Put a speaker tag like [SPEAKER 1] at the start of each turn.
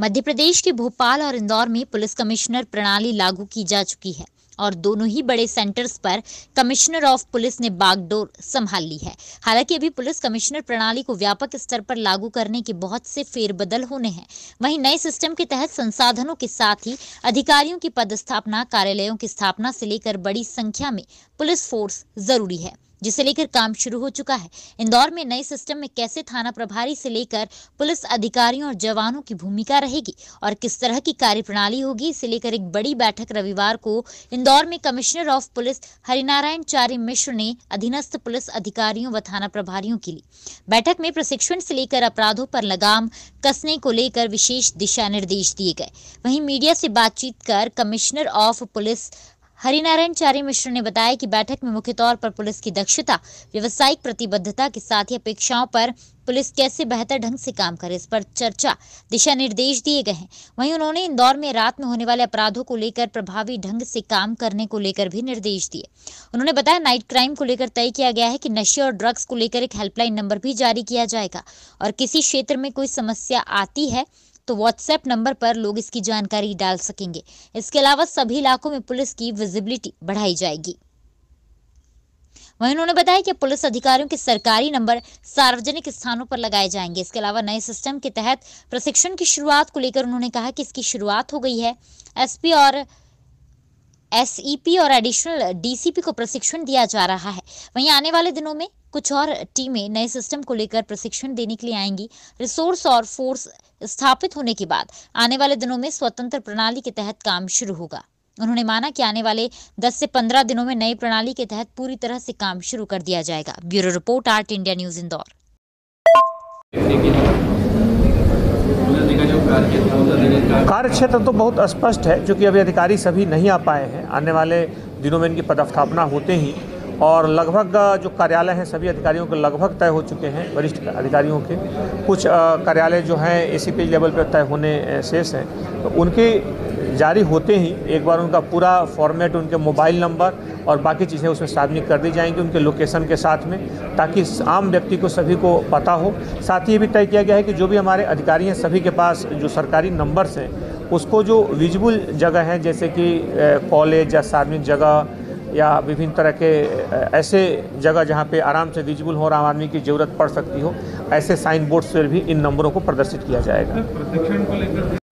[SPEAKER 1] मध्य प्रदेश के भोपाल और इंदौर में पुलिस कमिश्नर प्रणाली लागू की जा चुकी है और दोनों ही बड़े सेंटर्स पर कमिश्नर ऑफ पुलिस ने बागडोर संभाल ली है हालांकि अभी पुलिस कमिश्नर प्रणाली को व्यापक स्तर पर लागू करने के बहुत से फेरबदल होने हैं वहीं नए सिस्टम के तहत संसाधनों के साथ ही अधिकारियों की पदस्थापना कार्यालयों की स्थापना से लेकर बड़ी संख्या में पुलिस फोर्स जरूरी है जिसे लेकर काम शुरू हो चुका है इंदौर में नए सिस्टम में कैसे थाना प्रभारी से लेकर पुलिस अधिकारियों और जवानों की भूमिका रहेगी और किस तरह की कार्यप्रणाली होगी इसे लेकर एक बड़ी बैठक रविवार को इंदौर में commissioner of police Harinarayan Chari Mishra ने अधीनस्थ पुलिस अधिकारियों व थाना प्रभारियों की ली बैठक में प्रशिक्षण से लेकर अपराधों पर लगाम कसने को लेकर विशेष दिशा निर्देश दिए गए वहीं मीडिया से बातचीत कर commissioner of police Harinarayan Chari Mishra ने बताया कि बैठक में मुख्य तौर पर पुलिस की दक्षता व्यवसायिक प्रतिबद्धता के साथ ही अपेक्षाओं पर पुलिस कैसे बेहतर ढंग से काम करे इस पर चर्चा दिशा निर्देश दिए गए हैं वहीं उन्होंने इंदौर में रात में होने वाले अपराधों को लेकर प्रभावी ढंग से काम करने को लेकर भी निर्देश दिए उन्होंने बताया नाइट क्राइम को लेकर तय किया गया है कि नशे और ड्रग्स को लेकर एक हेल्पलाइन नंबर भी जारी किया जाएगा और किसी क्षेत्र में कोई समस्या आती है तो व्हाट्सएप नंबर पर लोग इसकी जानकारी डाल सकेंगे इसके अलावा सभी इलाकों में पुलिस की विजिबिलिटी बढ़ाई जाएगी वहीं उन्होंने बताया कि पुलिस अधिकारियों के सरकारी नंबर सार्वजनिक स्थानों पर लगाए जाएंगे इसके अलावा नए सिस्टम के तहत प्रशिक्षण की शुरुआत को लेकर उन्होंने कहा कि इसकी शुरुआत हो गई है एसपी और एसईपी e और एडिशनल डीसीपी को प्रशिक्षण दिया जा रहा है वहीं आने वाले दिनों में कुछ और टीमें नए सिस्टम को लेकर प्रशिक्षण देने के लिए आएंगी रिसोर्स और फोर्स स्थापित होने के बाद आने वाले दिनों में स्वतंत्र प्रणाली के तहत काम शुरू होगा उन्होंने माना कि आने वाले 10 से 15 दिनों में नई प्रणाली के तहत पूरी तरह से काम शुरू कर दिया जाएगा bureau report art India news Indore कार्य
[SPEAKER 2] क्षेत्र तो बहुत स्पष्ट है क्योंकि अभी अधिकारी सभी नहीं आ पाए हैं आने वाले दिनों में इनकी पदस्थापना होते ही और लगभग जो कार्यालय हैं सभी अधिकारियों के लगभग तय हो चुके हैं वरिष्ठ अधिकारियों के कुछ कार्यालय जो हैं ए लेवल पर तय होने शेष हैं तो उनके जारी होते ही एक बार उनका पूरा फॉर्मेट उनके मोबाइल नंबर और बाकी चीज़ें उसमें सार्वजनिक कर दी जाएंगी उनके लोकेशन के साथ में ताकि आम व्यक्ति को सभी को पता हो साथ ही ये भी तय किया गया है कि जो भी हमारे अधिकारी हैं सभी के पास जो सरकारी नंबर्स हैं उसको जो विजिबल जगह हैं जैसे कि कॉलेज या सार्वजनिक जगह या विभिन्न तरह के ऐसे जगह जहाँ पे आराम से विजिबल हो आम आदमी की ज़रूरत पड़ सकती हो ऐसे साइन बोर्ड्स पर भी इन नंबरों को प्रदर्शित किया जाएगा